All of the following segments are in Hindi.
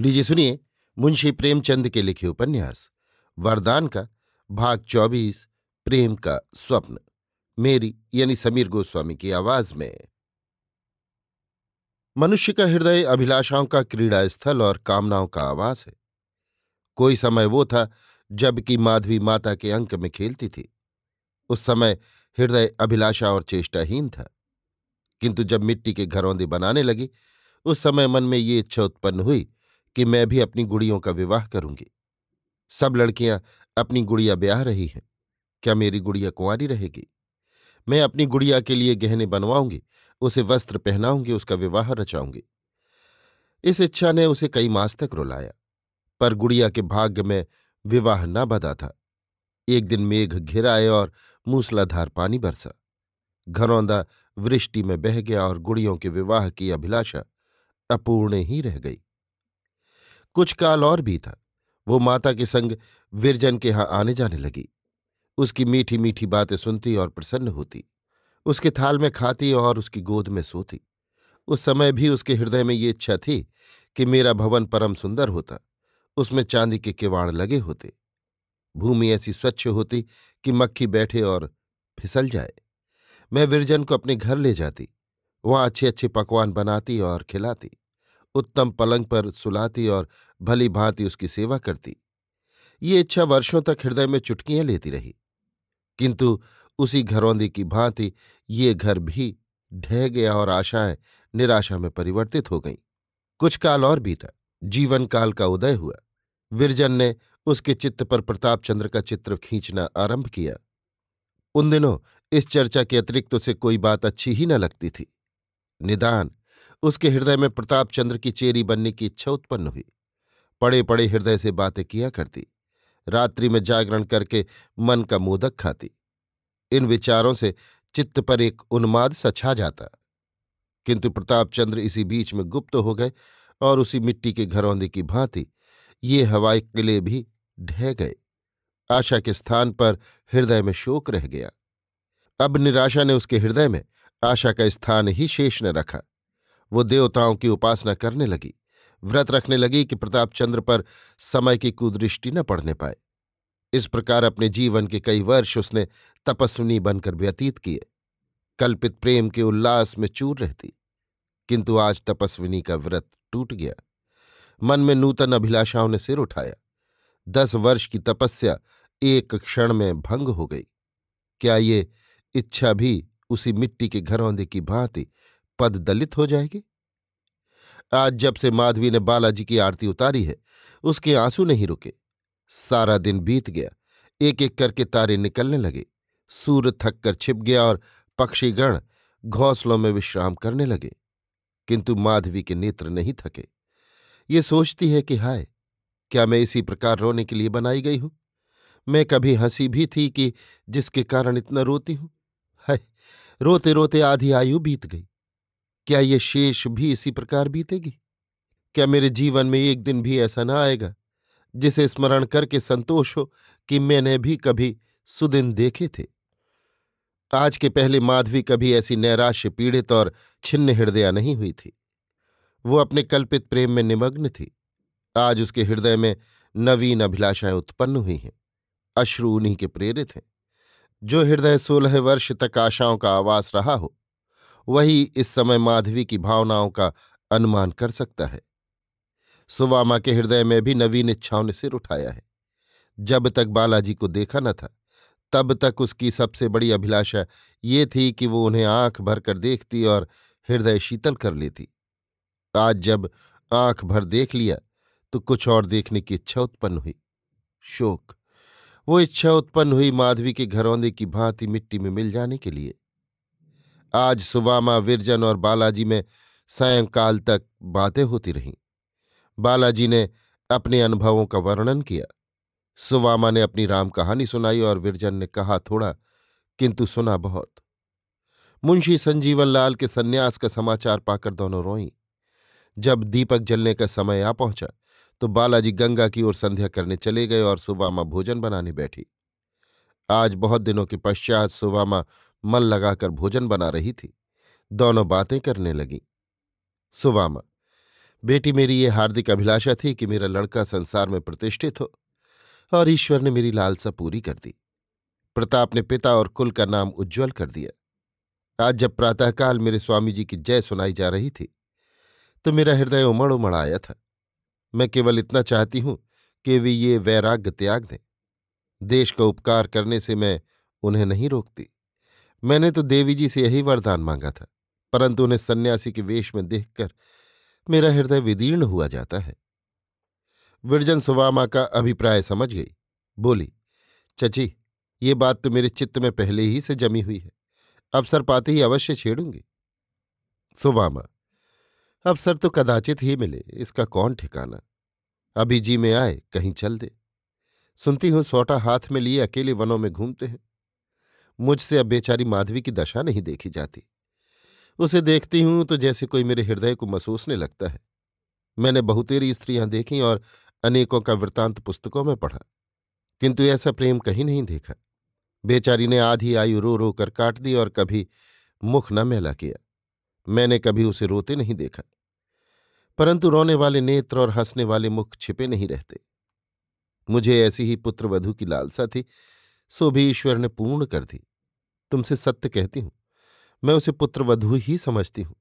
लीजिए सुनिए मुंशी प्रेमचंद के लिखे उपन्यास वरदान का भाग चौबीस प्रेम का स्वप्न मेरी यानी समीर गोस्वामी की आवाज में मनुष्य का हृदय अभिलाषाओं का क्रीड़ा स्थल और कामनाओं का आवास है कोई समय वो था जबकि माधवी माता के अंक में खेलती थी उस समय हृदय अभिलाषा और चेष्टाहीन था किंतु जब मिट्टी के घरौंदे बनाने लगी उस समय मन में ये इच्छा उत्पन्न हुई कि मैं भी अपनी गुड़ियों का विवाह करूंगी सब लड़कियां अपनी गुड़िया ब्याह रही हैं क्या मेरी गुड़िया कुंवारी रहेगी मैं अपनी गुड़िया के लिए गहने बनवाऊंगी उसे वस्त्र पहनाऊंगी उसका विवाह रचाऊंगी इस इच्छा ने उसे कई मास तक रुलाया पर गुड़िया के भाग्य में विवाह न बदा था एक दिन मेघ घिर आए और मूसलाधार पानी बरसा घरौंदा वृष्टि में बह गया और गुड़ियों के विवाह की अभिलाषा अपूर्ण ही रह गई कुछ काल और भी था वो माता के संग विरजन के यहाँ आने जाने लगी उसकी मीठी मीठी बातें सुनती और प्रसन्न होती उसके थाल में खाती और उसकी गोद में सोती उस समय भी उसके हृदय में ये इच्छा थी कि मेरा भवन परम सुंदर होता उसमें चांदी के किवाड़ लगे होते भूमि ऐसी स्वच्छ होती कि मक्खी बैठे और फिसल जाए मैं विरजन को अपने घर ले जाती वहां अच्छे अच्छे पकवान बनाती और खिलाती उत्तम पलंग पर सुलाती और भली भांति उसकी सेवा करती ये इच्छा वर्षों तक हृदय में चुटकियां लेती रही किंतु उसी घरौंदी की भांति ये घर भी ढह गया और आशाएं निराशा में परिवर्तित हो गईं कुछ काल और बीता जीवन काल का उदय हुआ विरजन ने उसके चित्त पर प्रताप चंद्र का चित्र खींचना आरंभ किया उन दिनों इस चर्चा के अतिरिक्त उसे कोई बात अच्छी ही न लगती थी निदान उसके हृदय में प्रताप चंद्र की चेरी बनने की इच्छा उत्पन्न हुई पड़े पड़े हृदय से बातें किया करती रात्रि में जागरण करके मन का मोदक खाती इन विचारों से चित्त पर एक उन्माद छा जाता किंतु प्रतापचंद्र इसी बीच में गुप्त हो गए और उसी मिट्टी के घरौंदे की भांति ये हवाई किले भी ढह गए आशा के स्थान पर हृदय में शोक रह गया अब निराशा ने उसके हृदय में आशा का स्थान ही शेष न रखा वो देवताओं की उपासना करने लगी व्रत रखने लगी कि प्रताप चंद्र पर समय की कुदृष्टि न पड़ने पाए इस प्रकार अपने जीवन के कई वर्ष उसने तपस्विनी बनकर व्यतीत किए कल्पित प्रेम के उल्लास में चूर रहती किंतु आज तपस्विनी का व्रत टूट गया मन में नूतन अभिलाषाओं ने सिर उठाया दस वर्ष की तपस्या एक क्षण में भंग हो गई क्या ये इच्छा भी उसी मिट्टी के घरौंदे की भांति पद दलित हो जाएंगे आज जब से माधवी ने बालाजी की आरती उतारी है उसके आंसू नहीं रुके सारा दिन बीत गया एक एक करके तारे निकलने लगे सूर्य थक कर छिप गया और पक्षीगण घोंसलों में विश्राम करने लगे किंतु माधवी के नेत्र नहीं थके ये सोचती है कि हाय क्या मैं इसी प्रकार रोने के लिए बनाई गई हूं मैं कभी हंसी भी थी कि जिसके कारण इतना रोती हूं हाय रोते रोते आधी आयु बीत गई क्या ये शेष भी इसी प्रकार बीतेगी क्या मेरे जीवन में एक दिन भी ऐसा ना आएगा जिसे स्मरण करके संतोष हो कि मैंने भी कभी सुदिन देखे थे आज के पहले माधवी कभी ऐसी नैराश्य पीड़ित और छिन्न हृदया नहीं हुई थी वो अपने कल्पित प्रेम में निमग्न थी आज उसके हृदय में नवीन अभिलाषाएं उत्पन्न हुई हैं अश्रु उन्हीं के प्रेरित हैं जो हृदय सोलह वर्ष तक आशाओं का आवास रहा हो वही इस समय माधवी की भावनाओं का अनुमान कर सकता है सुवामा के हृदय में भी नवीन इच्छाओं ने सिर उठाया है जब तक बालाजी को देखा न था तब तक उसकी सबसे बड़ी अभिलाषा ये थी कि वो उन्हें आंख भर कर देखती और हृदय शीतल कर लेती आज जब आंख भर देख लिया तो कुछ और देखने की इच्छा उत्पन्न हुई शोक वो इच्छा उत्पन्न हुई माधवी के घरौंदे की भांति मिट्टी में मिल जाने के लिए आज सुबामा विरजन और बालाजी में सायंकाल तक बातें होती रहीं बालाजी ने अपने अनुभवों का वर्णन किया सुवामा ने अपनी राम कहानी सुनाई और विरजन ने कहा थोड़ा किंतु सुना बहुत मुंशी संजीवन लाल के सन्यास का समाचार पाकर दोनों रोई जब दीपक जलने का समय आ पहुंचा तो बालाजी गंगा की ओर संध्या करने चले गए और सुबामा भोजन बनाने बैठी आज बहुत दिनों के पश्चात सुबामा मन लगाकर भोजन बना रही थी दोनों बातें करने लगी सुवामा बेटी मेरी ये हार्दिक अभिलाषा थी कि मेरा लड़का संसार में प्रतिष्ठित हो और ईश्वर ने मेरी लालसा पूरी कर दी प्रताप ने पिता और कुल का नाम उज्ज्वल कर दिया आज जब प्रातःकाल मेरे स्वामी जी की जय सुनाई जा रही थी तो मेरा हृदय उमड़ उमड़ आया था मैं केवल इतना चाहती हूं कि वे ये वैराग्य त्याग दें देश का उपकार करने से मैं उन्हें नहीं रोकती मैंने तो देवी जी से यही वरदान मांगा था परंतु उन्हें सन्यासी के वेश में देखकर मेरा हृदय विदीर्ण हुआ जाता है विरजन सुवामा का अभिप्राय समझ गई बोली चची ये बात तो मेरे चित्त में पहले ही से जमी हुई है अवसर पाते ही अवश्य छेड़ूंगी सुवामा अवसर तो कदाचित ही मिले इसका कौन ठिकाना अभी जी में आए कहीं चल दे सुनती हूं सोटा हाथ में लिए अकेले वनों में घूमते हैं मुझसे अब बेचारी माधवी की दशा नहीं देखी जाती उसे देखती हूं तो जैसे कोई मेरे हृदय को मसूसने लगता है मैंने बहुतेरी स्त्रियां देखी और अनेकों का वृतांत पुस्तकों में पढ़ा किंतु ऐसा प्रेम कहीं नहीं देखा बेचारी ने आधी आयु रो रो कर काट दी और कभी मुख न मेला किया मैंने कभी उसे रोते नहीं देखा परंतु रोने वाले नेत्र और हंसने वाले मुख छिपे नहीं रहते मुझे ऐसी ही पुत्रवधु की लालसा थी सो भी ईश्वर ने पूर्ण कर दी तुमसे सत्य कहती हूं मैं उसे पुत्रवधु ही समझती हूं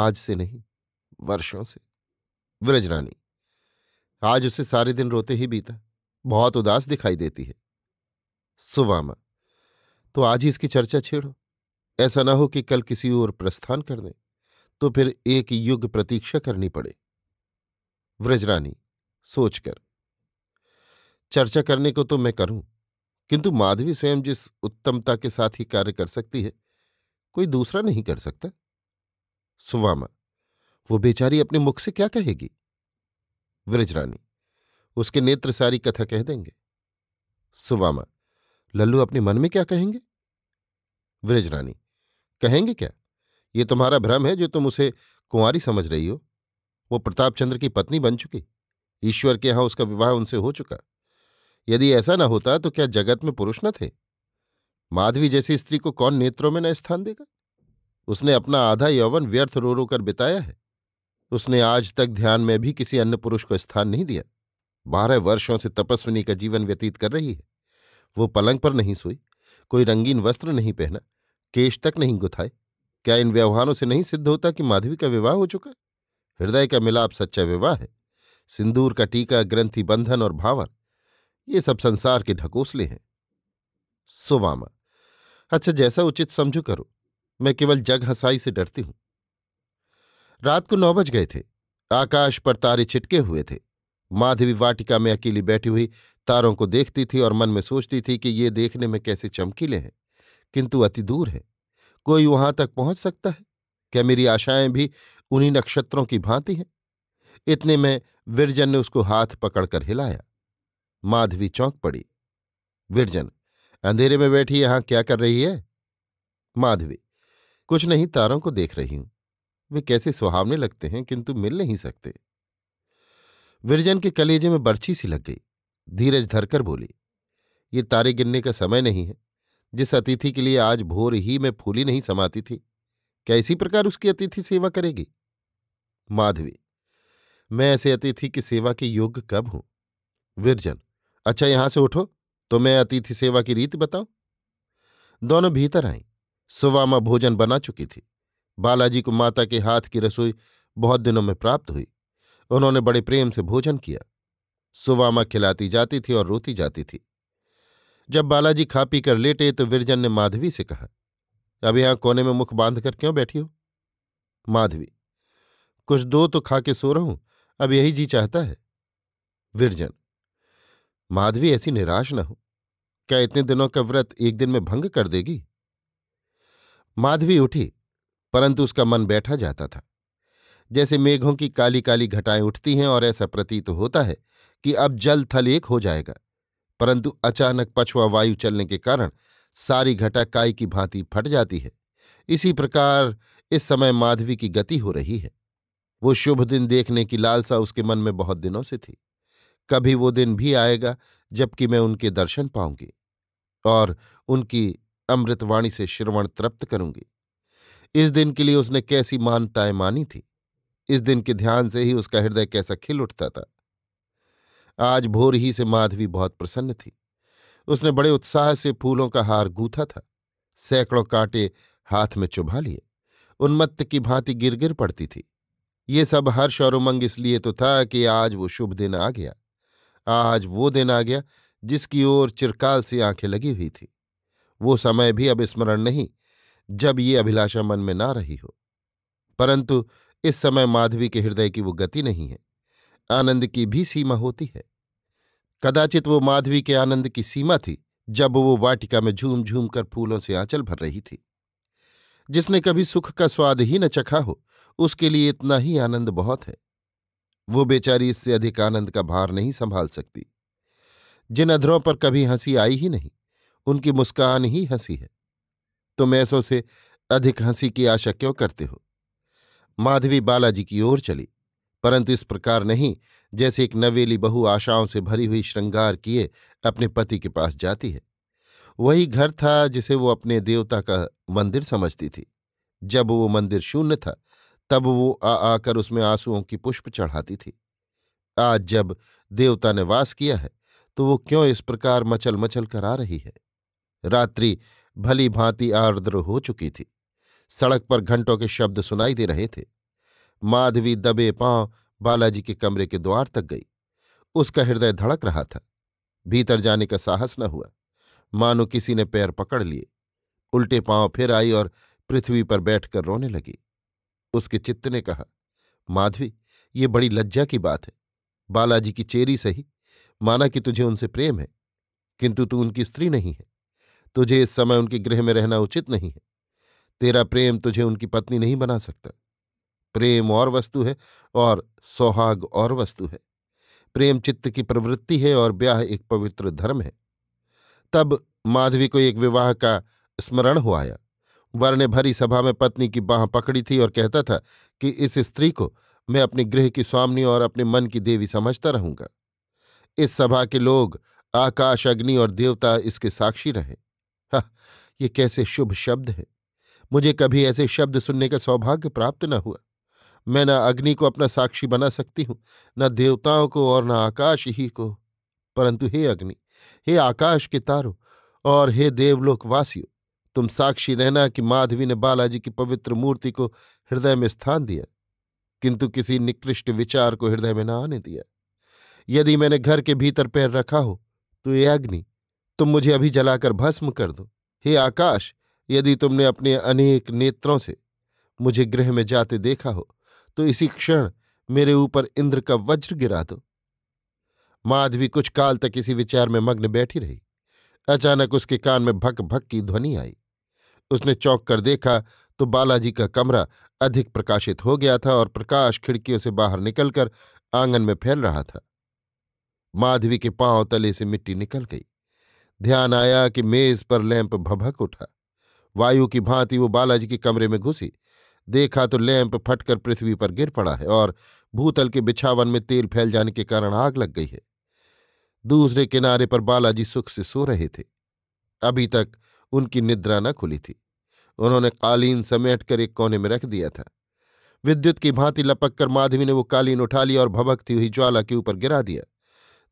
आज से नहीं वर्षों से व्रजरानी आज उसे सारे दिन रोते ही बीता बहुत उदास दिखाई देती है सुवामा तो आज ही इसकी चर्चा छेड़ो ऐसा ना हो कि कल किसी और प्रस्थान कर दें तो फिर एक युग प्रतीक्षा करनी पड़े व्रजरानी सोचकर चर्चा करने को तो मैं करूं किंतु माधवी स्वयं जिस उत्तमता के साथ ही कार्य कर सकती है कोई दूसरा नहीं कर सकता सुवामा वो बेचारी अपने मुख से क्या कहेगी व्रजरानी उसके नेत्र सारी कथा कह देंगे सुवामा लल्लू अपने मन में क्या कहेंगे व्रजरानी कहेंगे क्या ये तुम्हारा भ्रम है जो तुम उसे कुंवारी समझ रही हो वो प्रताप चंद्र की पत्नी बन चुकी ईश्वर के यहां उसका विवाह उनसे हो चुका यदि ऐसा न होता तो क्या जगत में पुरुष न थे माधवी जैसी स्त्री को कौन नेत्रों में न स्थान देगा उसने अपना आधा यौवन व्यर्थ रो रो कर बिताया है उसने आज तक ध्यान में भी किसी अन्य पुरुष को स्थान नहीं दिया बारह वर्षों से तपस्विनी का जीवन व्यतीत कर रही है वो पलंग पर नहीं सोई कोई रंगीन वस्त्र नहीं पहना केश तक नहीं गुथाए क्या इन व्यवहारों से नहीं सिद्ध होता कि माधवी का विवाह हो चुका हृदय का मिलाप सच्चा विवाह है सिंदूर का टीका ग्रंथि बंधन और भावर ये सब संसार के ढकोसले हैं सुवामा अच्छा जैसा उचित समझो करो मैं केवल जग हंसाई से डरती हूं रात को नौ बज गए थे आकाश पर तारे छिटके हुए थे माधवी वाटिका में अकेली बैठी हुई तारों को देखती थी और मन में सोचती थी कि ये देखने में कैसे चमकीले हैं किंतु अति दूर है कोई वहां तक पहुंच सकता है क्या मेरी आशाएं भी उन्हीं नक्षत्रों की भांति हैं इतने में विरजन ने उसको हाथ पकड़कर हिलाया माधवी चौंक पड़ी विरजन अंधेरे में बैठी यहां क्या कर रही है माधवी कुछ नहीं तारों को देख रही हूं वे कैसे सुहावने लगते हैं किंतु मिल नहीं सकते विरजन के कलेजे में बर्छी सी लग गई धीरज धरकर बोली ये तारे गिनने का समय नहीं है जिस अतिथि के लिए आज भोर ही में फूली नहीं समाती थी क्या इसी प्रकार उसकी अतिथि सेवा करेगी माधवी मैं ऐसे अतिथि की सेवा के योग्य कब हूं विरजन अच्छा यहां से उठो तो मैं अतिथि सेवा की रीति बताऊं दोनों भीतर आई सुवामा भोजन बना चुकी थी बालाजी को माता के हाथ की रसोई बहुत दिनों में प्राप्त हुई उन्होंने बड़े प्रेम से भोजन किया सुवामा खिलाती जाती थी और रोती जाती थी जब बालाजी खा पी कर लेटे तो विरजन ने माधवी से कहा अब यहां कोने में मुख बांध कर क्यों बैठी हो माधवी कुछ दो तो खा के सो रहा हूं अब यही जी चाहता है विरजन माधवी ऐसी निराश न हो क्या इतने दिनों का व्रत एक दिन में भंग कर देगी माधवी उठी परंतु उसका मन बैठा जाता था जैसे मेघों की काली काली घटाएं उठती हैं और ऐसा प्रतीत तो होता है कि अब जल थल एक हो जाएगा परंतु अचानक पछुआ वायु चलने के कारण सारी घटा काय की भांति फट जाती है इसी प्रकार इस समय माधवी की गति हो रही है वो शुभ दिन देखने की लालसा उसके मन में बहुत दिनों से थी कभी वो दिन भी आएगा जबकि मैं उनके दर्शन पाऊंगी और उनकी अमृतवाणी से श्रवण तृप्त करूंगी इस दिन के लिए उसने कैसी मानताएं मानी थी इस दिन के ध्यान से ही उसका हृदय कैसा खिल उठता था आज भोर ही से माधवी बहुत प्रसन्न थी उसने बड़े उत्साह से फूलों का हार गूथा था सैकड़ों कांटे हाथ में चुभा लिए उन्मत्त की भांति गिर गिर पड़ती थी ये सब हर्ष और उमंग इसलिए तो था कि आज वो शुभ दिन आ गया आज वो दिन आ गया जिसकी ओर चिरकाल से आंखें लगी हुई थी वो समय भी अब स्मरण नहीं जब ये अभिलाषा मन में ना रही हो परंतु इस समय माधवी के हृदय की वो गति नहीं है आनंद की भी सीमा होती है कदाचित वो माधवी के आनंद की सीमा थी जब वो वाटिका में झूम झूम कर फूलों से आंचल भर रही थी जिसने कभी सुख का स्वाद ही न चखा हो उसके लिए इतना ही आनंद बहुत है वो बेचारी इससे अधिक आनंद का भार नहीं संभाल सकती जिन अधरों पर कभी हंसी आई ही नहीं उनकी मुस्कान ही हंसी है तुम ऐसों से अधिक हंसी की आशा क्यों करते हो माधवी बालाजी की ओर चली परंतु इस प्रकार नहीं जैसे एक नवेली बहु आशाओं से भरी हुई श्रृंगार किए अपने पति के पास जाती है वही घर था जिसे वो अपने देवता का मंदिर समझती थी जब वो मंदिर शून्य था तब वो आ आकर उसमें आंसुओं की पुष्प चढ़ाती थी आज जब देवता ने वास किया है तो वो क्यों इस प्रकार मचल मचल कर आ रही है रात्रि भली भांति आर्द्र हो चुकी थी सड़क पर घंटों के शब्द सुनाई दे रहे थे माधवी दबे पांव बालाजी के कमरे के द्वार तक गई उसका हृदय धड़क रहा था भीतर जाने का साहस न हुआ मानो किसी ने पैर पकड़ लिए उल्टे पांव फिर आई और पृथ्वी पर बैठकर रोने लगी उसके चित्त ने कहा माधवी ये बड़ी लज्जा की बात है बालाजी की चेरी सही माना कि तुझे उनसे प्रेम है किंतु तू उनकी स्त्री नहीं है तुझे इस समय उनके गृह में रहना उचित नहीं है तेरा प्रेम तुझे उनकी पत्नी नहीं बना सकता प्रेम और वस्तु है और सौहाग और वस्तु है प्रेम चित्त की प्रवृत्ति है और ब्याह एक पवित्र धर्म है तब माधवी को एक विवाह का स्मरण हो आया वर्ण भरी सभा में पत्नी की बाह पकड़ी थी और कहता था कि इस स्त्री को मैं अपने गृह की स्वामनी और अपने मन की देवी समझता रहूंगा इस सभा के लोग आकाश अग्नि और देवता इसके साक्षी रहे हाँ, ये कैसे शुभ शब्द है मुझे कभी ऐसे शब्द सुनने का सौभाग्य प्राप्त न हुआ मैं न अग्नि को अपना साक्षी बना सकती हूँ न देवताओं को और न आकाश ही को परंतु हे अग्नि हे आकाश के तारो और हे देवलोकवासियों तुम साक्षी रहना कि माधवी ने बालाजी की पवित्र मूर्ति को हृदय में स्थान दिया किंतु किसी निकृष्ट विचार को हृदय में न आने दिया यदि मैंने घर के भीतर पैर रखा हो तो ये अग्नि तुम मुझे अभी जलाकर भस्म कर दो हे आकाश यदि तुमने अपने अनेक नेत्रों से मुझे गृह में जाते देखा हो तो इसी क्षण मेरे ऊपर इंद्र का वज्र गिरा दो माधवी कुछ काल तक इसी विचार में मग्न बैठी रही अचानक उसके कान में भक भक की ध्वनि आई उसने चौंक कर देखा तो बालाजी का कमरा अधिक प्रकाशित हो गया था और प्रकाश खिड़कियों से बाहर निकलकर आंगन में फैल रहा था माधवी के पांव तले से मिट्टी निकल गई ध्यान आया कि मेज पर लैंप भभक उठा वायु की भांति वो बालाजी के कमरे में घुसी देखा तो लैंप फटकर पृथ्वी पर गिर पड़ा है और भूतल के बिछावन में तेल फैल जाने के कारण आग लग गई है दूसरे किनारे पर बालाजी सुख से सो रहे थे अभी तक उनकी निद्रा न खुली थी उन्होंने कालीन समेट कर एक कोने में रख दिया था विद्युत की भांति लपक कर माधवी ने वो कालीन उठा लिया और भभकती हुई ज्वाला के ऊपर गिरा दिया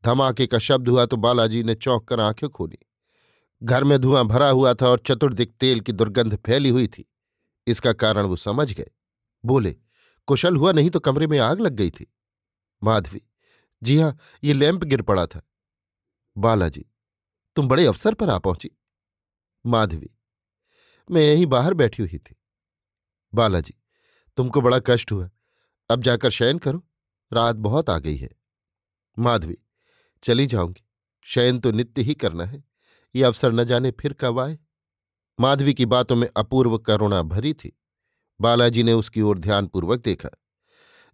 धमाके का शब्द हुआ तो बालाजी ने चौंक कर आंखें खोली घर में धुआं भरा हुआ था और चतुर्दिक तेल की दुर्गंध फैली हुई थी इसका कारण वो समझ गए बोले कुशल हुआ नहीं तो कमरे में आग लग गई थी माधवी जी हाँ ये लैंप गिर पड़ा था बालाजी तुम बड़े अवसर पर आ पहुंची माधवी मैं यहीं बाहर बैठी हुई थी बालाजी तुमको बड़ा कष्ट हुआ अब जाकर शयन करो रात बहुत आ गई है माधवी चली जाऊंगी शयन तो नित्य ही करना है ये अवसर न जाने फिर कब आए माधवी की बातों में अपूर्व करुणा भरी थी बालाजी ने उसकी ओर ध्यानपूर्वक देखा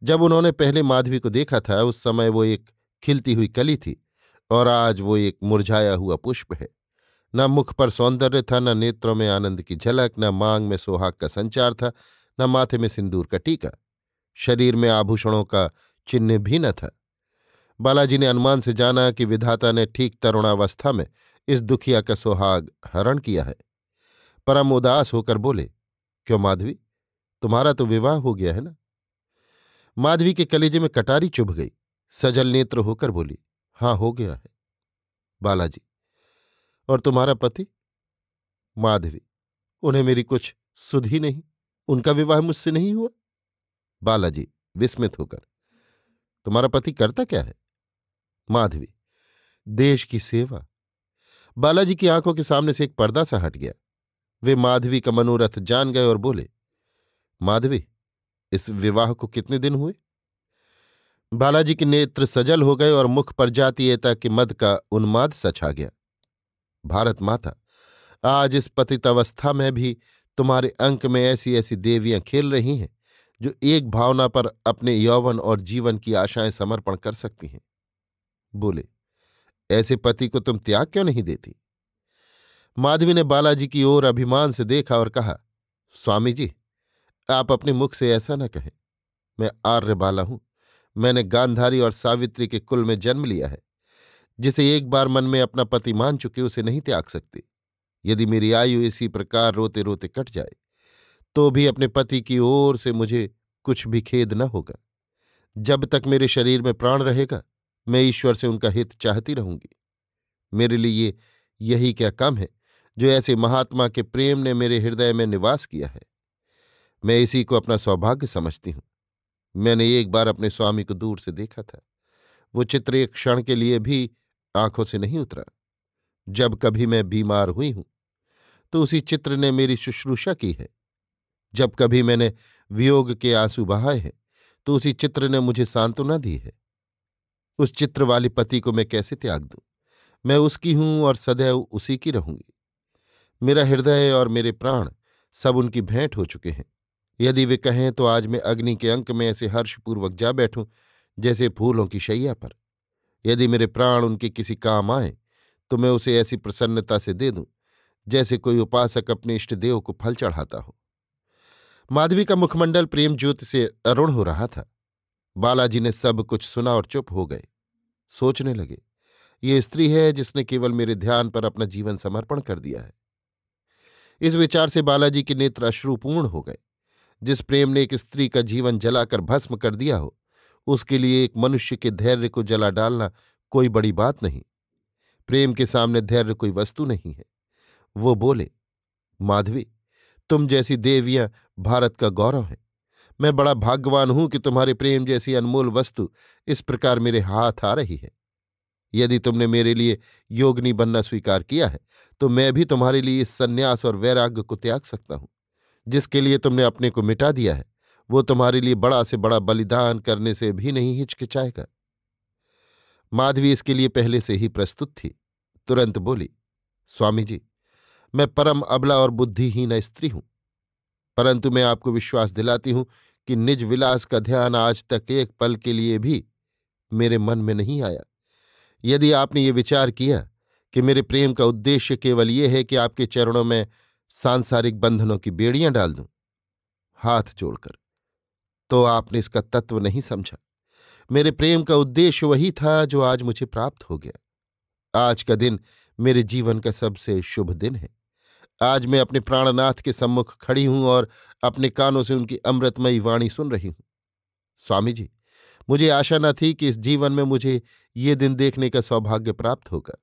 जब उन्होंने पहले माधवी को देखा था उस समय वो एक खिलती हुई कली थी और आज वो एक मुरझाया हुआ पुष्प है न मुख पर सौंदर्य था न नेत्रों में आनंद की झलक न मांग में सोहाग का संचार था न माथे में सिंदूर का टीका शरीर में आभूषणों का चिन्ह भी न था बालाजी ने अनुमान से जाना कि विधाता ने ठीक तरुणावस्था में इस दुखिया का सोहाग हरण किया है परम उदास होकर बोले क्यों माधवी तुम्हारा तो विवाह हो गया है ना माधवी के कलेजे में कटारी चुभ गई सजल नेत्र होकर बोली हाँ हो गया है बालाजी और तुम्हारा पति माधवी उन्हें मेरी कुछ सुधी नहीं उनका विवाह मुझसे नहीं हुआ बालाजी विस्मित होकर तुम्हारा पति करता क्या है माधवी देश की सेवा बालाजी की आंखों के सामने से एक पर्दा सा हट गया वे माधवी का मनोरथ जान गए और बोले माधवी इस विवाह को कितने दिन हुए बालाजी के नेत्र सजल हो गए और मुख पर जातीयता के मद का उन्माद सछा गया भारत माता आज इस पतित अवस्था में भी तुम्हारे अंक में ऐसी ऐसी देवियां खेल रही हैं जो एक भावना पर अपने यौवन और जीवन की आशाएं समर्पण कर सकती हैं बोले ऐसे पति को तुम त्याग क्यों नहीं देती माधवी ने बालाजी की ओर अभिमान से देखा और कहा स्वामी जी आप अपने मुख से ऐसा न कहें मैं आर्य बाला हूं मैंने गांधारी और सावित्री के कुल में जन्म लिया है जिसे एक बार मन में अपना पति मान चुके उसे नहीं त्याग सकते यदि मेरी आयु इसी प्रकार रोते रोते कट जाए तो भी अपने पति की ओर से मुझे कुछ भी खेद न होगा जब तक मेरे शरीर में प्राण रहेगा मैं ईश्वर से उनका हित चाहती रहूंगी मेरे लिए यही क्या काम है जो ऐसे महात्मा के प्रेम ने मेरे हृदय में निवास किया है मैं इसी को अपना सौभाग्य समझती हूं मैंने एक बार अपने स्वामी को दूर से देखा था वो चित्र एक क्षण के लिए भी आंखों से नहीं उतरा जब कभी मैं बीमार हुई हूं तो उसी चित्र ने मेरी शुश्रूषा की है जब कभी मैंने वियोग के आंसू बहाए हैं तो उसी चित्र ने मुझे सांत्वना दी है उस चित्र वाली पति को मैं कैसे त्याग दूं मैं उसकी हूं और सदैव उसी की रहूंगी मेरा हृदय और मेरे प्राण सब उनकी भेंट हो चुके हैं यदि वे कहें तो आज मैं अग्नि के अंक में ऐसे हर्षपूर्वक जा बैठूं जैसे फूलों की शैया पर यदि मेरे प्राण उनके किसी काम आए तो मैं उसे ऐसी प्रसन्नता से दे दूं जैसे कोई उपासक अपने इष्ट देव को फल चढ़ाता हो माधवी का मुखमंडल प्रेम ज्योति से अरुण हो रहा था बालाजी ने सब कुछ सुना और चुप हो गए सोचने लगे ये स्त्री है जिसने केवल मेरे ध्यान पर अपना जीवन समर्पण कर दिया है इस विचार से बालाजी के नेत्र अश्रुपूर्ण हो गए जिस प्रेम ने एक स्त्री का जीवन जलाकर भस्म कर दिया हो उसके लिए एक मनुष्य के धैर्य को जला डालना कोई बड़ी बात नहीं प्रेम के सामने धैर्य कोई वस्तु नहीं है वो बोले माधवी तुम जैसी देवियां भारत का गौरव है मैं बड़ा भाग्यवान हूं कि तुम्हारे प्रेम जैसी अनमोल वस्तु इस प्रकार मेरे हाथ आ रही है यदि तुमने मेरे लिए योगनी बनना स्वीकार किया है तो मैं भी तुम्हारे लिए इस संन्यास और वैराग्य को त्याग सकता हूं जिसके लिए तुमने अपने को मिटा दिया है वो तुम्हारे लिए बड़ा से बड़ा बलिदान करने से भी नहीं हिचकिचाएगा माधवी इसके लिए पहले से ही प्रस्तुत थी तुरंत बोली स्वामी जी मैं परम अबला और बुद्धिहीन स्त्री हूं परंतु मैं आपको विश्वास दिलाती हूं कि निज विलास का ध्यान आज तक एक पल के लिए भी मेरे मन में नहीं आया यदि आपने ये विचार किया कि मेरे प्रेम का उद्देश्य केवल ये है कि आपके चरणों में सांसारिक बंधनों की बेड़ियां डाल दूं हाथ जोड़कर तो आपने इसका तत्व नहीं समझा मेरे प्रेम का उद्देश्य वही था जो आज मुझे प्राप्त हो गया आज का दिन मेरे जीवन का सबसे शुभ दिन है आज मैं अपने प्राणनाथ के सम्मुख खड़ी हूं और अपने कानों से उनकी अमृतमयी वाणी सुन रही हूं स्वामी जी मुझे आशा न थी कि इस जीवन में मुझे ये दिन देखने का सौभाग्य प्राप्त होगा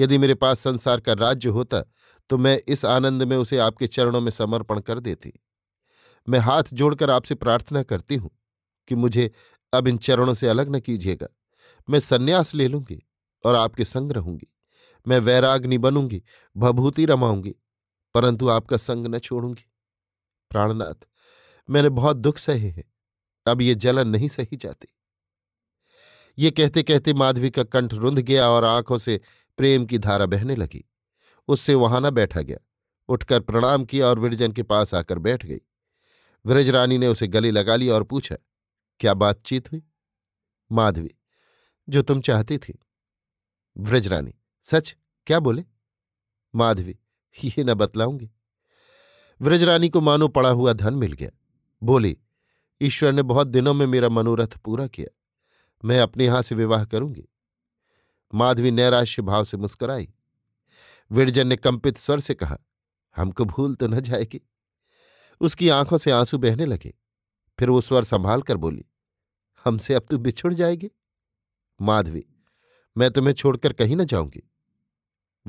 यदि मेरे पास संसार का राज्य होता तो मैं इस आनंद में उसे आपके चरणों में समर्पण कर देती मैं हाथ जोड़कर आपसे प्रार्थना करती हूं कि मुझे अब इन चरणों से अलग न कीजिएगा मैं सन्यास ले लूंगी और आपके संग रहूंगी मैं वैराग्नि बनूंगी भभूति रमाऊंगी परंतु आपका संग न छोड़ूंगी प्राणनाथ मैंने बहुत दुख सहे हैं अब ये जलन नहीं सही जाती ये कहते कहते माधवी का कंठ रुंध गया और आंखों से प्रेम की धारा बहने लगी उससे वहां न बैठा गया उठकर प्रणाम किया और विरजन के पास आकर बैठ गई ब्रजरानी ने उसे गले लगा लिया और पूछा क्या बातचीत हुई माधवी जो तुम चाहती थी ब्रजरानी सच क्या बोले माधवी ये न बतलाऊंगी व्रजरानी को मानो पड़ा हुआ धन मिल गया बोली ईश्वर ने बहुत दिनों में मेरा मनोरथ पूरा किया मैं अपने यहां से विवाह करूंगी माधवी नैराश्य भाव से मुस्कुराई विरजन ने कंपित स्वर से कहा हमको भूल तो न जाएगी उसकी आंखों से आंसू बहने लगे फिर वो स्वर संभाल कर बोली हमसे अब तू बिछुड़ जाएगी माधवी मैं तुम्हें छोड़कर कहीं ना जाऊंगी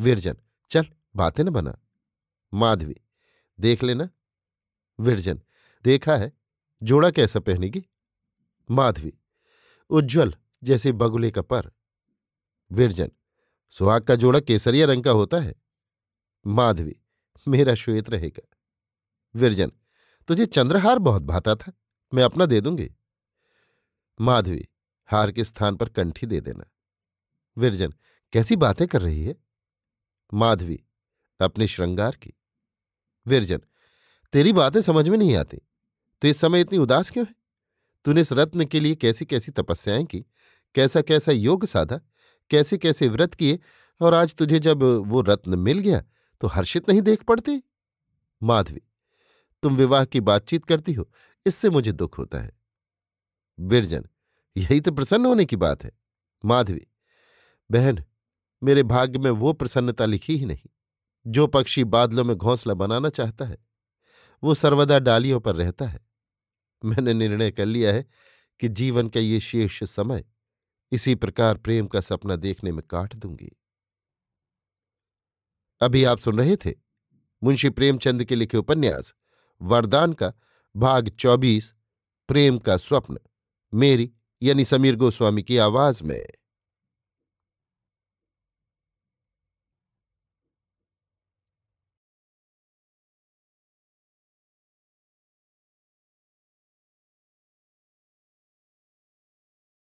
विरजन चल बातें न बना माधवी देख लेना विरजन देखा है जोड़ा कैसा पहनेगी माधवी उज्ज्वल जैसे बगुले का पर विरजन सुहाग का जोड़ा केसरिया रंग का होता है माधवी मेरा श्वेत रहेगा विरजन तुझे चंद्रहार बहुत भाता था मैं अपना दे दूंगी माधवी हार के स्थान पर कंठी दे देना विरजन कैसी बातें कर रही है माधवी अपने श्रृंगार की विरजन तेरी बातें समझ में नहीं आती तो इस समय इतनी उदास क्यों है तूने इस रत्न के लिए कैसी कैसी तपस्याएं की कैसा कैसा योग साधा कैसे कैसे व्रत किए और आज तुझे जब वो रत्न मिल गया तो हर्षित नहीं देख पड़ती माधवी तुम विवाह की बातचीत करती हो इससे मुझे दुख होता है बिरजन यही तो प्रसन्न होने की बात है माधवी बहन मेरे भाग्य में वो प्रसन्नता लिखी ही नहीं जो पक्षी बादलों में घोंसला बनाना चाहता है वो सर्वदा डालियों पर रहता है मैंने निर्णय कर लिया है कि जीवन का ये शेष समय इसी प्रकार प्रेम का सपना देखने में काट दूंगी अभी आप सुन रहे थे मुंशी प्रेमचंद के लिखे उपन्यास वरदान का भाग चौबीस प्रेम का स्वप्न मेरी यानी समीर गोस्वामी की आवाज में